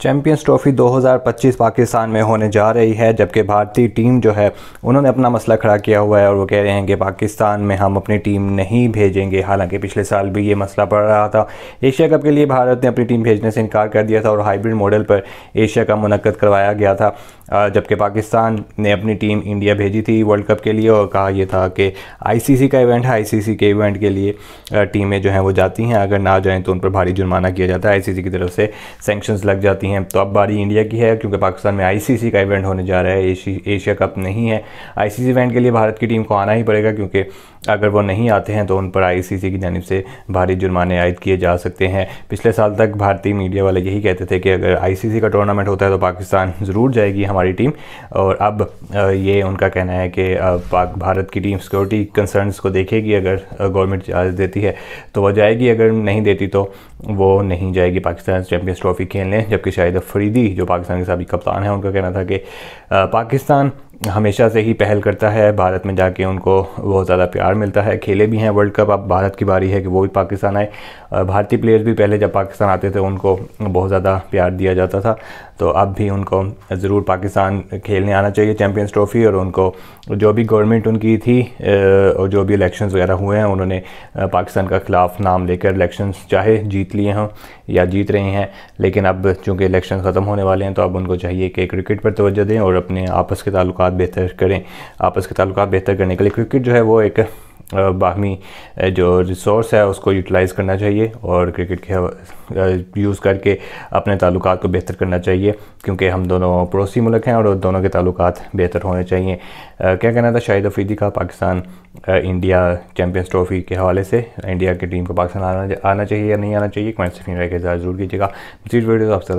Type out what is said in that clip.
champions trophy 2025 Pakistan में होने जा रही है जबकि भारतीय टीम जो है उन्होंने अपना मसला खड़ा किया हुआ है और वो कह रहे हैं कि पाकिस्तान में हम अपनी टीम नहीं भेजेंगे हालांकि पिछले साल भी ये मसला पड़ रहा था एशिया कप के लिए भारत ने अपनी टीम भेजने से इनकार कर दिया था और हाइब्रिड मॉडल पर एशिया कप मनद करवाया गया था जबकि पाकिस्तान ने अपनी टीम इंडिया भेजी थी वर्ल्ड कप के लिए और कहा यह था कि आईसीसी का इवेंट है आईसीसी के इवेंट के लिए टीमें जो हैं वो जाती हैं अगर ना जाएँ तो उन पर भारी जुर्माना किया जाता है आईसीसी की तरफ से सेंक्शंस लग जाती आती हैं तो अब बारी इंडिया की है क्योंकि पाकिस्तान में आईसीसी का इवेंट होने जा रहा है एशिया कप नहीं है आईसीसी इवेंट के लिए भारत की टीम को आना ही पड़ेगा क्योंकि अगर वो नहीं आते हैं तो उन पर आईसीसी की जानब से भारी जुर्माने आयद किए जा सकते हैं पिछले साल तक भारतीय मीडिया वाले यही कहते थे कि अगर आईसीसी का टूर्नामेंट होता है तो पाकिस्तान ज़रूर जाएगी हमारी टीम और अब ये उनका कहना है कि पाक भारत की टीम सिक्योरिटी कंसर्नस को देखेगी अगर गवर्नमेंट आज देती है तो वह जाएगी अगर नहीं देती तो वो नहीं जाएगी पाकिस्तान चैम्पियंस ट्रॉफी खेलने जबकि शाहिद अफरीदी जो पाकिस्तान के सबकी कप्तान है उनका कहना था कि पाकिस्तान हमेशा से ही पहल करता है भारत में जाके उनको बहुत ज़्यादा प्यार मिलता है खेले भी हैं वर्ल्ड कप अब भारत की बारी है कि वो भी पाकिस्तान आए भारतीय प्लेयर्स भी पहले जब पाकिस्तान आते थे उनको बहुत ज़्यादा प्यार दिया जाता था तो अब भी उनको ज़रूर पाकिस्तान खेलने आना चाहिए चैम्पियंस ट्रॉफ़ी और उनको जो भी गवर्नमेंट उनकी थी और जो भी इलेक्शन वगैरह हुए हैं उन्होंने पाकिस्तान का ख़िलाफ़ नाम लेकर इलेक्शंस चाहे जीत लिए हों या जीत रहे हैं लेकिन अब चूँकि इलेक्शन ख़त्म होने वाले हैं तो अब उनको चाहिए कि क्रिकेट पर तोज्जो दें और अपने आपस के ताल्लुक बेहतर करें आपस के तल्ल बेहतर करने के लिए क्रिकेट जो है वो एक बाहमी जो रिसोर्स है उसको यूटिलाइज़ करना चाहिए और क्रिकेट के यूज़ करके अपने ताल्लुक को बेहतर करना चाहिए क्योंकि हम दोनों पड़ोसी मुल्क हैं और दोनों के ताल्लुक बेहतर होने चाहिए क्या कहना था शाहिद अफरीदी का पाकिस्तान इंडिया चैम्पियंस ट्रॉफी के हवाले से इंडिया की टीम को पाकिस्तान आना आना चाहिए या नहीं आना चाहिए कमेंट सेक्शन में ज़रूर कीजिएगा मजीद वीडियो आपसे